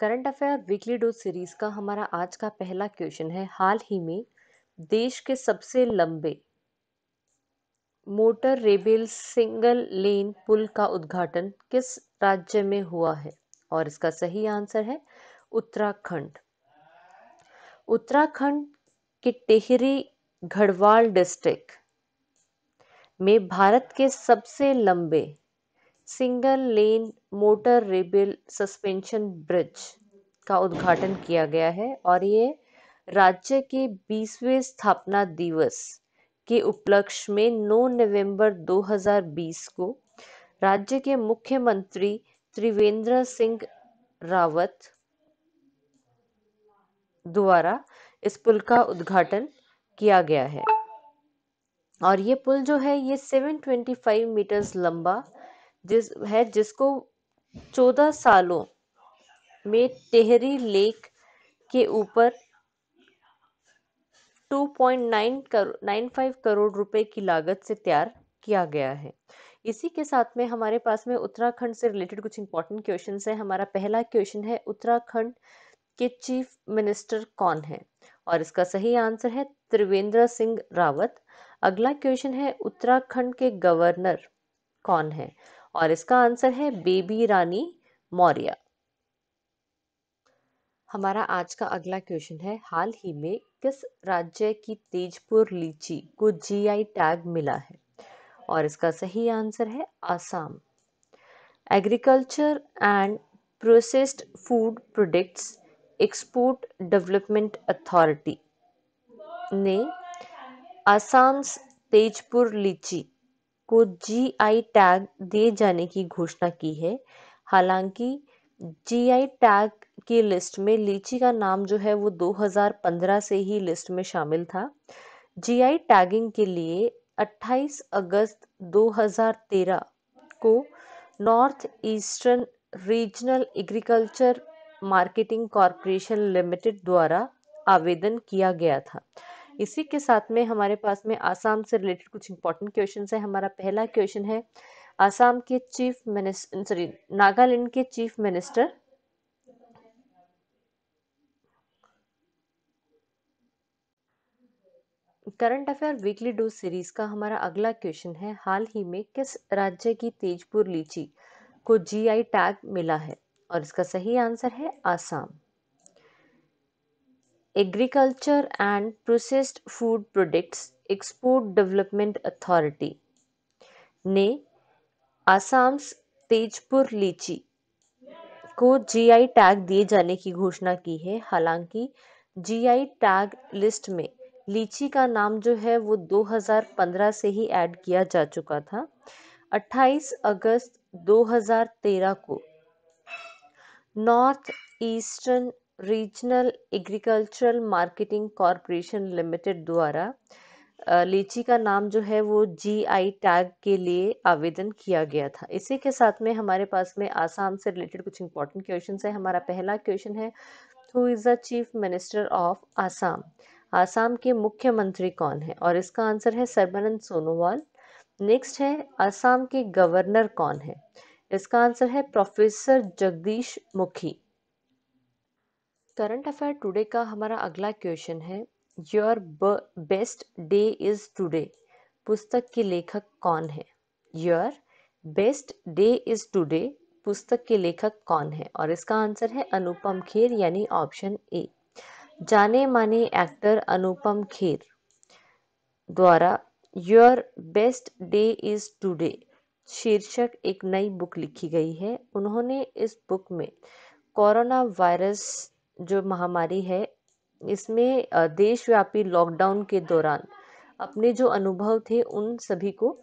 current affair weekly dose series का हमारा आज का पहला क्वेश्चन है हाल ही में देश के सबसे लंबे मोटर रेबेल सिंगल लेन पुल का उद्घाटन किस राज्य में हुआ है और इसका सही आंसर है उत्तराखंड उत्तराखंड के टेहरी गढ़वाल डिस्ट्रिक्ट में भारत के सबसे लंबे single lane motorable suspension bridge का उद्घाटन किया गया है और ये राज्य के बीसवें स्थापना दिवस के उपलक्ष में 9 नवंबर 2020 को राज्य के मुख्यमंत्री त्रिवेंद्र सिंह रावत द्वारा इस पुल का उद्घाटन किया गया है और ये पुल जो है ये 725 मीटर्स लंबा जिस है जिसको चौदह सालों में टेहरी लेक के ऊपर 2.9 करोड़ नाइन फाइव करोड़ रुपए की लागत से तैयार किया गया है इसी के साथ में हमारे पास में उत्तराखंड से रिलेटेड कुछ इंपॉर्टेंट क्वेश्चन है हमारा पहला क्वेश्चन है उत्तराखंड के चीफ मिनिस्टर कौन है और इसका सही आंसर है त्रिवेंद्र सिंह रावत अगला क्वेश्चन है उत्तराखंड के गवर्नर कौन है और इसका आंसर है बेबी रानी मौर्य हमारा आज का अगला क्वेश्चन है हाल ही में किस राज्य की तेजपुर लीची को जीआई टैग मिला है और इसका सही आंसर है Assam agriculture and processed food products export development authority ने आसाम तेजपुर लीची को जीआई टैग दिए जाने की घोषणा की है हालांकि जीआई टैग की लिस्ट में लीची का नाम जो है वो 2015 से ही लिस्ट में शामिल था जीआई टैगिंग के लिए 28 अगस्त 2013 को north eastern regional agriculture marketing corporation limited द्वारा आवेदन किया गया था इसी के साथ में हमारे पास में आसाम से रिलेटेड कुछ इंपॉर्टेंट क्वेश्चन है हमारा पहला क्वेश्चन है आसाम के चीफ मिनिस्टर सॉरी नागालैंड के chief minister current affair weekly dose series का हमारा अगला क्वेश्चन है हाल ही में किस राज्य की तेजपुर लीची को जीआई टैग मिला है और इसका सही आंसर है Assam Agriculture and Processed Food Products Export Development Authority ने आसाम्स तेजपुर लीची को जीआई टैग दिए जाने की घोषणा की है हालांकि जीआई टैग लिस्ट में लीची का नाम जो है वो 2015 से ही ऐड किया जा चुका था 28 अगस्त 2013 को north eastern regional agricultural marketing corporation limited द्वारा लीची का नाम जो है वो जी आई टैग के लिए आवेदन किया गया था इसी के साथ में हमारे पास में आसाम से रिलेटेड कुछ इंपॉर्टेंट क्वेश्चन है हमारा पहला क्वेश्चन है who is the chief minister of Assam Assam के मुख्यमंत्री कौन है और इसका आंसर है सर्बानंद सोनोवाल नेक्स्ट है आसाम के गवर्नर कौन है इसका आंसर है प्रोफेसर जगदीश मुखी करंट अफेयर टुडे का हमारा अगला क्वेश्चन है your best day is today पुस्तक के लेखक कौन है your best day is today पुस्तक के लेखक कौन है और इसका आंसर है अनुपम खेर यानी ऑप्शन ए जाने माने एक्टर अनुपम खेर द्वारा your best day is today शीर्षक एक नई बुक लिखी गई है उन्होंने इस बुक में कोरोना वायरस जो महामारी है इसमें देशव्यापी लॉकडाउन के दौरान अपने जो अनुभव थे उन सभी को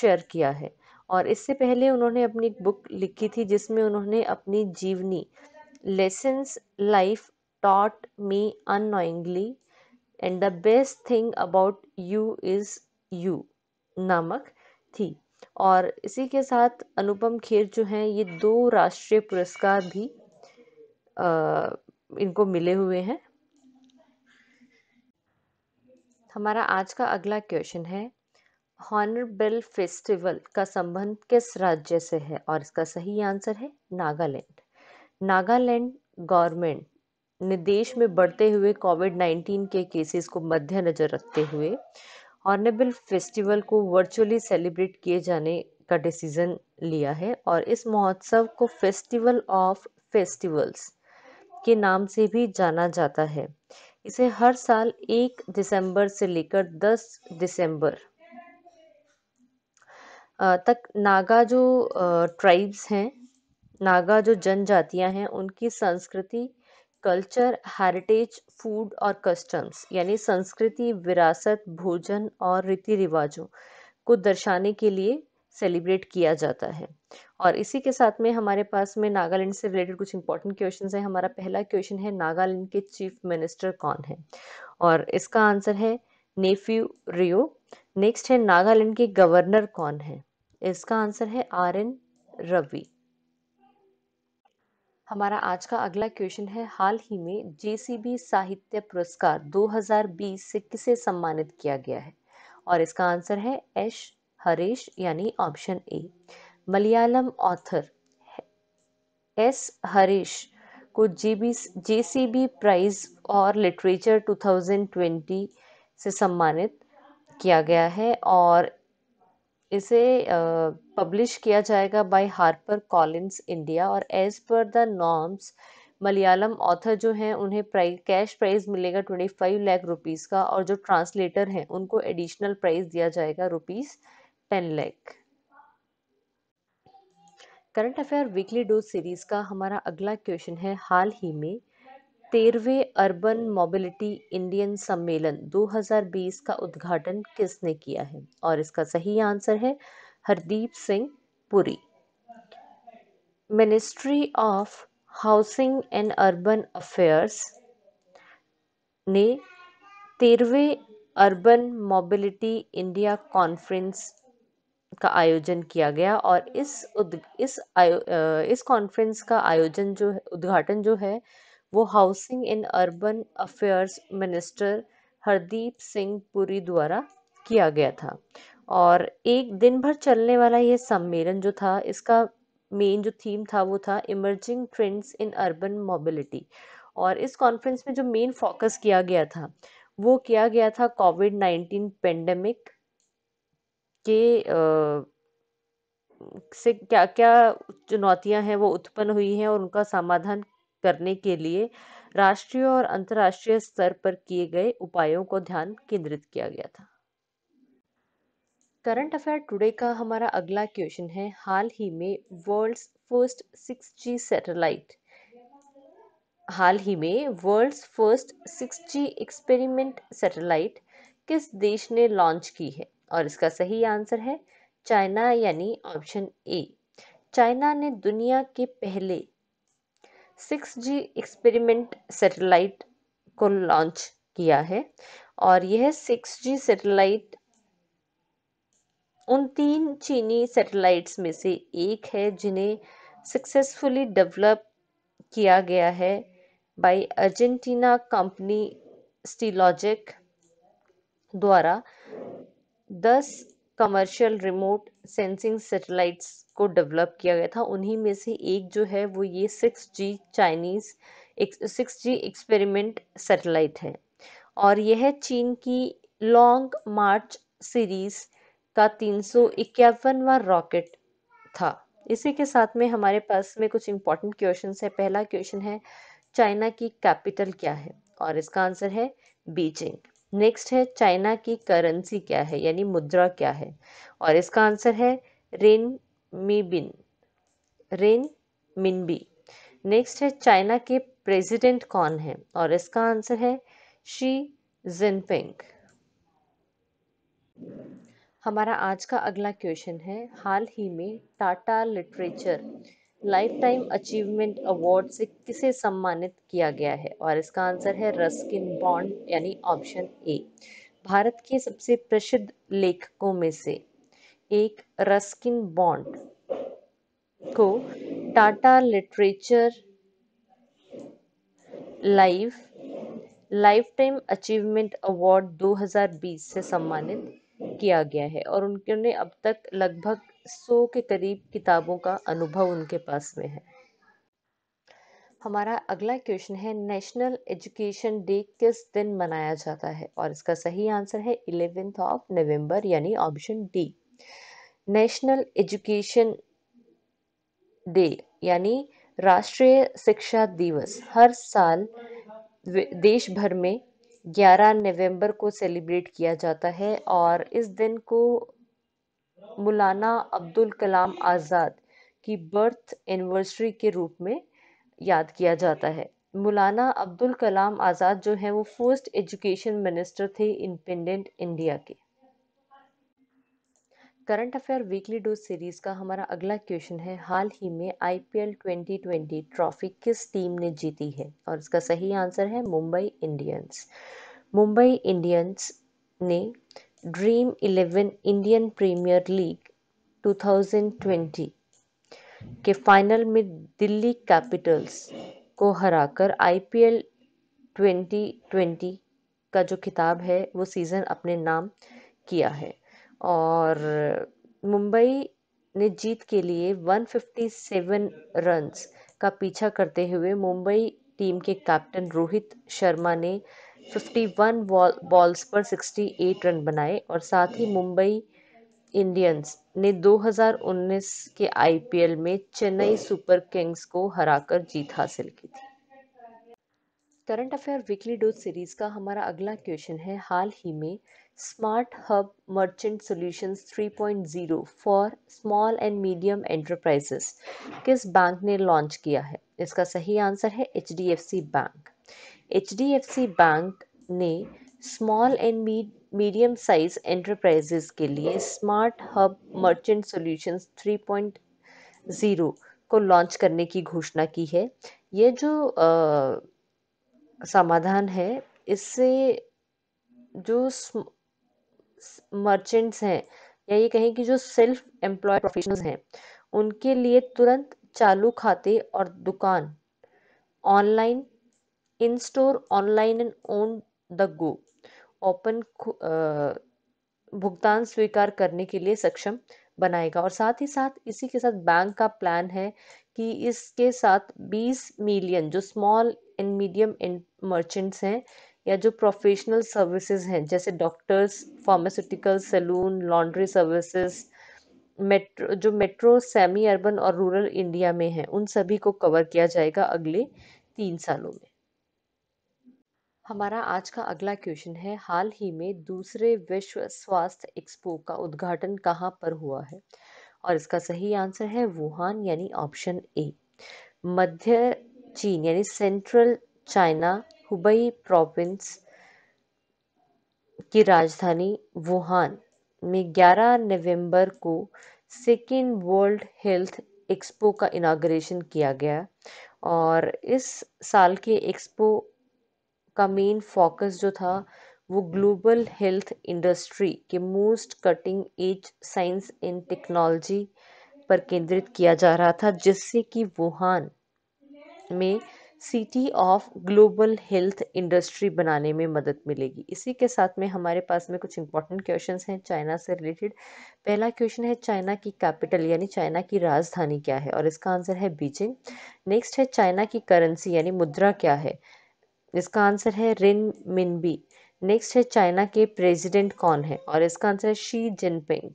शेयर किया है और इससे पहले उन्होंने अपनी एक बुक लिखी थी जिसमें उन्होंने अपनी जीवनी lessons life taught me annoyingly and the best thing about you is you नामक थी और इसी के साथ अनुपम खेर जो हैं ये दो राष्ट्रीय पुरस्कार भी इनको मिले हुए हैं हमारा आज का अगला क्वेश्चन है हॉनरबिल फेस्टिवल का संबंध किस राज्य से है और इसका सही आंसर है नागालैंड नागालैंड गवर्नमेंट ने देश में बढ़ते हुए कोविड 19 के केसेस को मद्देनज़र रखते हुए हॉर्नेबल फेस्टिवल को वर्चुअली सेलिब्रेट किए जाने का डिसीज़न लिया है और इस महोत्सव को फेस्टिवल ऑफ फेस्टिवल्स के नाम से भी जाना जाता है इसे हर साल एक दिसंबर से लेकर दस दिसंबर तक नागा जो ट्राइब्स हैं नागा जो जनजातियां हैं उनकी संस्कृति कल्चर हेरिटेज फूड और कस्टम्स यानी संस्कृति विरासत भोजन और रीति रिवाजों को दर्शाने के लिए सेलिब्रेट किया जाता है और इसी के साथ में हमारे पास में नागालैंड से रिलेटेड कुछ इंपॉर्टेंट क्वेश्चन है हमारा पहला क्वेश्चन है नागालैंड के चीफ मिनिस्टर कौन है और इसका आंसर है नेफ्यू रियो नेक्स्ट है नागालैंड के गवर्नर कौन है इसका आंसर है आर एन रवि हमारा आज का अगला क्वेश्चन है हाल ही में जेसीबी साहित्य पुरस्कार 2020 से किसे सम्मानित किया गया है और इसका आंसर है एश हरेश यानी option A Malayalam author S Hareesh को जे सी बी प्राइज और लिटरेचर 2020 से सम्मानित किया गया है और इसे पब्लिश किया जाएगा बाय हार्पर कॉलिंस इंडिया और as per the norms Malayalam author जो हैं उन्हें प्राइज कैश प्राइज मिलेगा ट्वेंटी फाइव लैख रुपीज़ का और जो ट्रांसलेटर हैं उनको एडिशनल प्राइज दिया जाएगा rupees ten lakh current affair weekly dose series का हमारा अगला क्वेश्चन है हाल ही में तेरहवें अर्बन मोबिलिटी इंडियन सम्मेलन 2020 का उद्घाटन किसने किया है और इसका सही आंसर है Hardeep Singh Puri ministry of housing and urban affairs ने तेरहवें अर्बन मोबिलिटी इंडिया कॉन्फ्रेंस का आयोजन किया गया और इस उद इस आयो, इस कॉन्फ्रेंस का आयोजन जो है उद्घाटन जो है वो housing in urban affairs minister Hardeep Singh Puri द्वारा किया गया था और एक दिन भर चलने वाला ये सम्मेलन जो था इसका मेन जो थीम था वो था emerging trends in urban mobility और इस कॉन्फ्रेंस में जो मेन फोकस किया गया था वो किया गया था कोविड नाइन्टीन पेंडेमिक के से क्या क्या चुनौतियां हैं वो उत्पन्न हुई हैं और उनका समाधान करने के लिए राष्ट्रीय और अंतर्राष्ट्रीय स्तर पर किए गए उपायों को ध्यान केंद्रित किया गया था करंट अफेयर टुडे का हमारा अगला क्वेश्चन है हाल ही में world first six G satellite हाल ही में world first six G experiment satellite किस देश ने लॉन्च की है और इसका सही आंसर है चाइना यानी ऑप्शन ए चाइना ने दुनिया के पहले 6G जी एक्सपेरिमेंट सैटेलाइट को लॉन्च किया है और यह 6G सैटेलाइट उन तीन चीनी सैटेलाइट्स में से एक है जिन्हें सक्सेसफुली डेवलप किया गया है बाय अर्जेंटीना कंपनी स्टीलॉजिक द्वारा दस कमर्शियल रिमोट सेंसिंग सैटेलाइट्स को डेवलप किया गया था उन्हीं में से एक जो है वो ये six G Chinese six G experiment satellite है और यह चीन की लॉन्ग मार्च सीरीज़ का तीन सौ इक्यावनवा रॉकेट था इसी के साथ में हमारे पास में कुछ इंपॉर्टेंट क्वेश्चन है पहला क्वेश्चन है चाइना की कैपिटल क्या है और इसका आंसर है बीजिंग नेक्स्ट है चाइना की करेंसी क्या है यानी मुद्रा क्या है और इसका आंसर है renminbi renminbi next है चाइना के प्रेसिडेंट कौन है और इसका आंसर है शी जिनपिंग हमारा आज का अगला क्वेश्चन है हाल ही में Tata literature lifetime achievement award से किसे सम्मानित किया गया है और इसका आंसर है रस्किन बॉन्ड यानी ऑप्शन ए भारत के सबसे प्रसिद्ध लेखकों में से एक रस्किन बॉन्ड को Tata literature live lifetime achievement award 2020 से सम्मानित किया गया है और उन्होंने अब तक लगभग सौ के करीब किताबों का अनुभव उनके पास में है हमारा अगला क्वेश्चन है नेशनल एजुकेशन डे किस दिन मनाया जाता है और इसका सही आंसर है इलेवेंथ ऑफ नवंबर यानी option D national education day यानी राष्ट्रीय शिक्षा दिवस हर साल देश भर में 11 नवंबर को सेलिब्रेट किया जाता है और इस दिन को मौलाना अब्दुल कलाम आज़ाद की बर्थ एनिवर्सरी के रूप में याद किया जाता है मौलाना अब्दुल कलाम आज़ाद जो हैं वो फर्स्ट एजुकेशन मिनिस्टर थे इंडिपेंडेंट इंडिया के current affair weekly dose series का हमारा अगला क्वेश्चन है हाल ही में आईपीएल 2020 ट्रॉफी किस टीम ने जीती है और इसका सही आंसर है मुंबई इंडियंस मुंबई इंडियंस ने dream eleven Indian premier league 2020 के फाइनल में दिल्ली कैपिटल्स को हराकर आईपीएल 2020 का जो खिताब है वो सीज़न अपने नाम किया है और मुंबई ने जीत के लिए 157 रन्स का पीछा करते हुए मुंबई टीम के कैप्टन रोहित शर्मा ने 51 बॉल्स पर 68 रन बनाए और साथ ही मुंबई इंडियंस ने 2019 के आईपीएल में चेन्नई सुपर किंग्स को हराकर जीत हासिल की थी current affair weekly dose series का हमारा अगला क्वेश्चन है हाल ही में smart hub merchant solutions 3.0 for small and medium enterprises किस बैंक ने लॉन्च किया है इसका सही आंसर है H bank H D F C bank ने small and medium size enterprises के लिए स्मार्ट हब मर्चेंट सॉल्यूशंस 3.0 को लॉन्च करने की घोषणा की है ये जो आ, समाधान है इससे जो मर्चेंट्स हैं या ये कहें कि जो सेल्फ एम्प्लॉय प्रोफेशनल्स हैं उनके लिए तुरंत चालू खाते और दुकान online in store online and on the go open भुगतान स्वीकार करने के लिए सक्षम बनाएगा और साथ ही साथ इसी के साथ बैंक का प्लान है कि इसके साथ 20 मिलियन जो small and medium and merchants हैं या जो प्रोफेशनल सर्विसेज हैं जैसे doctors pharmaceutical salon laundry services metro जो मेट्रो सेमी अर्बन और रूरल इंडिया में हैं उन सभी को कवर किया जाएगा अगले तीन सालों में हमारा आज का अगला क्वेश्चन है हाल ही में दूसरे विश्व स्वास्थ्य एक्सपो का उद्घाटन कहाँ पर हुआ है और इसका सही आंसर है वुहान यानी ऑप्शन ए मध्य चीन यानी सेंट्रल चाइना हुबई प्रोविंस की राजधानी वुहान में 11 नवंबर को सेकेंड वर्ल्ड हेल्थ एक्सपो का इनाग्रेशन किया गया और इस साल के एक्सपो का मेन फोकस जो था वो ग्लोबल हेल्थ इंडस्ट्री के most cutting edge science and technology पर केंद्रित किया जा रहा था जिससे कि वुहान में city of global health industry बनाने में मदद मिलेगी इसी के साथ में हमारे पास में कुछ इंपॉर्टेंट क्वेश्चन हैं चाइना से रिलेटेड पहला क्वेश्चन है चाइना की कैपिटल यानी चाइना की राजधानी क्या है और इसका आंसर है बीजिंग नेक्स्ट है चाइना की करेंसी यानी मुद्रा क्या है इसका आंसर है रिन मिनबी नेक्स्ट है चाइना के प्रेसिडेंट कौन है और इसका आंसर है Xi Jinping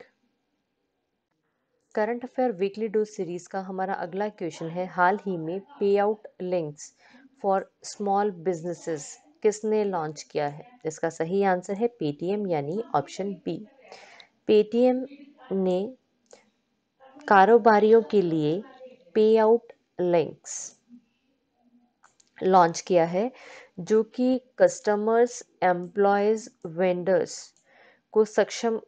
current affair weekly dose series का हमारा अगला क्वेश्चन है हाल ही में payout links for small businesses किसने लॉन्च किया है इसका सही आंसर है पेटीएम यानी ऑप्शन बी पेटीएम ने कारोबारियों के लिए पे आउट लिंक्स लॉन्च किया है जो कि कस्टमर्स एम्प्लॉयज़ वेंडर्स को सक्षम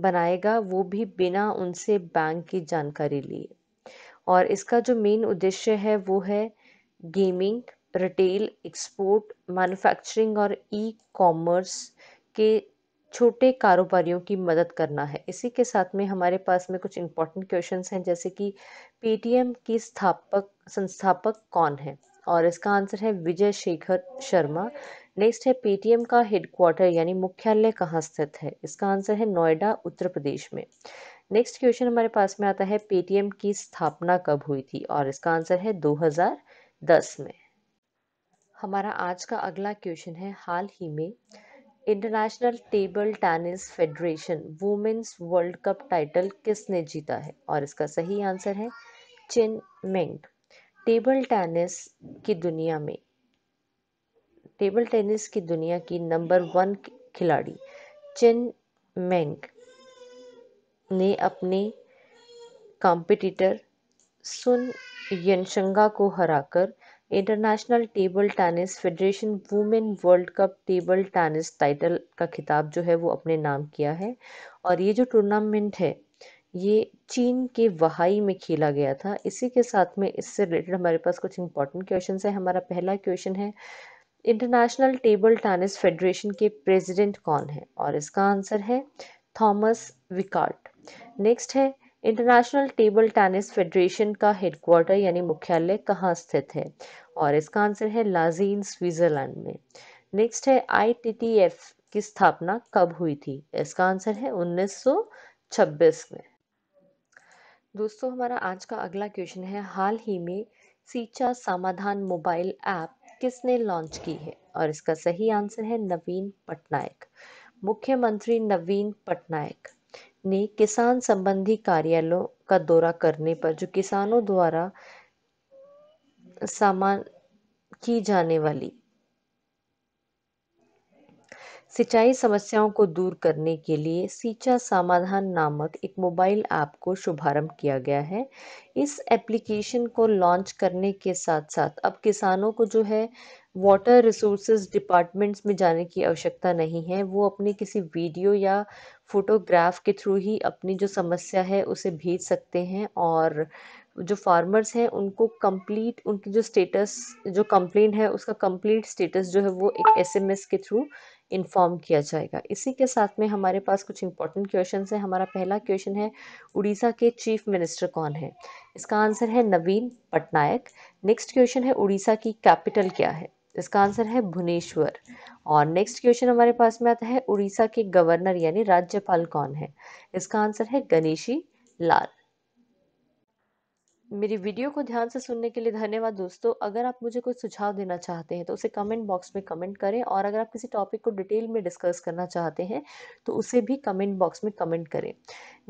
बनाएगा वो भी बिना उनसे बैंक की जानकारी लिए और इसका जो मेन उद्देश्य है वो है गेमिंग रिटेल एक्सपोर्ट मैन्युफैक्चरिंग और ई कॉमर्स के छोटे कारोबारियों की मदद करना है इसी के साथ में हमारे पास में कुछ इंपॉर्टेंट क्वेश्चंस हैं जैसे कि पेटीएम की स्थापक संस्थापक कौन है और इसका आंसर है विजय शेखर शर्मा नेक्स्ट है पेटीएम का हेडक्वार्टर यानी मुख्यालय कहाँ स्थित है इसका आंसर है नोएडा उत्तर प्रदेश में नेक्स्ट क्वेश्चन हमारे पास में आता है पेटीएम की स्थापना कब हुई थी और इसका आंसर है 2010 में हमारा आज का अगला क्वेश्चन है हाल ही में international table tennis federation women's world cup title किसने जीता है और इसका सही आंसर है चिन मेंग टेबल टेनिस की दुनिया में टेबल टेनिस की दुनिया की नंबर वन खिलाड़ी चिन मैंग ने अपने कॉम्पिटिटर सुन यनशंगा को हराकर international table tennis federation women world cup table tennis title का खिताब जो है वो अपने नाम किया है और ये जो टूर्नामेंट है ये चीन के वहाई में खेला गया था इसी के साथ में इससे रिलेटेड हमारे पास कुछ इंपॉर्टेंट क्वेश्चन है हमारा पहला क्वेश्चन है इंटरनेशनल टेबल टेनिस फेडरेशन के प्रेसिडेंट कौन है और इसका आंसर है थॉमस विकार्ट नेक्स्ट है इंटरनेशनल टेबल टेनिस फेडरेशन का हेडक्वार्टर यानी मुख्यालय कहाँ स्थित है और इसका आंसर है लाजीन स्विट्जरलैंड में नेक्स्ट है आईटीटीएफ की स्थापना कब हुई थी इसका आंसर है 1926 में दोस्तों हमारा आज का अगला क्वेश्चन है हाल ही में सीचा समाधान मोबाइल ऐप किसने लॉन्च की है और इसका सही आंसर है नवीन पटनायक मुख्यमंत्री नवीन पटनायक ने किसान संबंधी कार्यालयों का दौरा करने पर जो किसानों द्वारा सामान की जाने वाली सिंचाई समस्याओं को दूर करने के लिए सिंचा समाधान नामक एक मोबाइल ऐप को शुभारंभ किया गया है इस एप्लीकेशन को लॉन्च करने के साथ साथ अब किसानों को जो है वाटर रिसोर्सेज डिपार्टमेंट्स में जाने की आवश्यकता नहीं है वो अपने किसी वीडियो या फोटोग्राफ के थ्रू ही अपनी जो समस्या है उसे भेज सकते हैं और जो फार्मर्स हैं उनको कंप्लीट उनकी जो स्टेटस जो कंप्लेन है उसका कंप्लीट स्टेटस जो है वो एक एसएमएस के थ्रू इन्फॉर्म किया जाएगा इसी के साथ में हमारे पास कुछ इंपॉर्टेंट क्वेश्चन है हमारा पहला क्वेश्चन है उड़ीसा के चीफ मिनिस्टर कौन है इसका आंसर है नवीन पटनायक नेक्स्ट क्वेश्चन है उड़ीसा की कैपिटल क्या है इसका आंसर है भुवनेश्वर और नेक्स्ट क्वेश्चन हमारे पास में आता है उड़ीसा के गवर्नर यानी राज्यपाल कौन है इसका आंसर है गणेशी लाल मेरी वीडियो को ध्यान से सुनने के लिए धन्यवाद दोस्तों अगर आप मुझे कोई सुझाव देना चाहते हैं तो उसे कमेंट बॉक्स में कमेंट करें और अगर आप किसी टॉपिक को डिटेल में डिस्कस करना चाहते हैं तो उसे भी कमेंट बॉक्स में कमेंट करें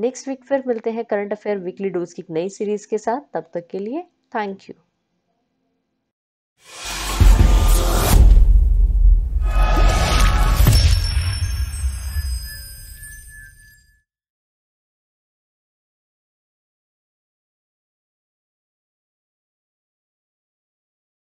नेक्स्ट वीक फिर मिलते हैं करंट अफेयर वीकली डोज की नई सीरीज़ के साथ तब तक के लिए थैंक यू